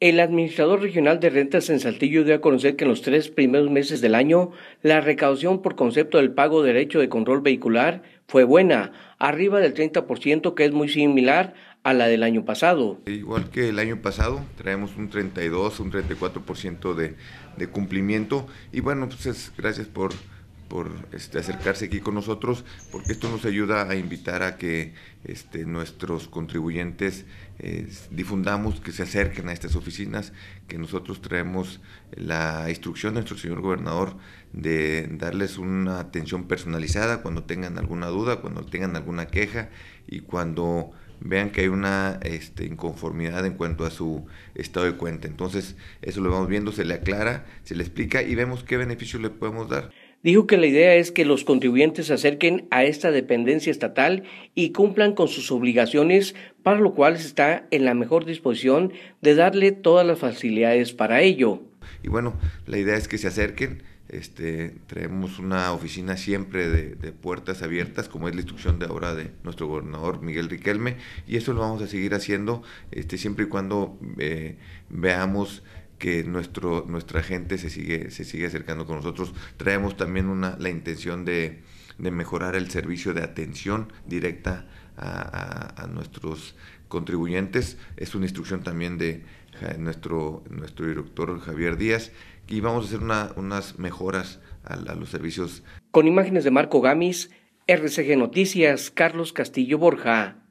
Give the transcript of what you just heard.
El administrador regional de rentas en Saltillo dio a conocer que en los tres primeros meses del año la recaudación por concepto del pago derecho de control vehicular fue buena, arriba del 30% que es muy similar a la del año pasado. Igual que el año pasado, traemos un 32, un 34% de, de cumplimiento y bueno, pues gracias por por este, acercarse aquí con nosotros, porque esto nos ayuda a invitar a que este, nuestros contribuyentes eh, difundamos, que se acerquen a estas oficinas, que nosotros traemos la instrucción de nuestro señor gobernador de darles una atención personalizada cuando tengan alguna duda, cuando tengan alguna queja y cuando vean que hay una este, inconformidad en cuanto a su estado de cuenta. Entonces, eso lo vamos viendo, se le aclara, se le explica y vemos qué beneficio le podemos dar. Dijo que la idea es que los contribuyentes se acerquen a esta dependencia estatal y cumplan con sus obligaciones, para lo cual está en la mejor disposición de darle todas las facilidades para ello. Y bueno, la idea es que se acerquen. Este, traemos una oficina siempre de, puertas abiertas, como es la instrucción de ahora de nuestro gobernador Miguel Riquelme, y eso lo vamos a seguir haciendo este, siempre y cuando eh, veamos que nuestro, nuestra gente se sigue, se sigue acercando con nosotros. Traemos también una, la intención de, mejorar el servicio de atención directa a, nuestros contribuyentes. Es una instrucción también de nuestro, nuestro director Javier Díaz y vamos a hacer unas mejoras a, a los servicios. Con imágenes de Marco Gamis, RCG Noticias, Carlos Castillo Borja.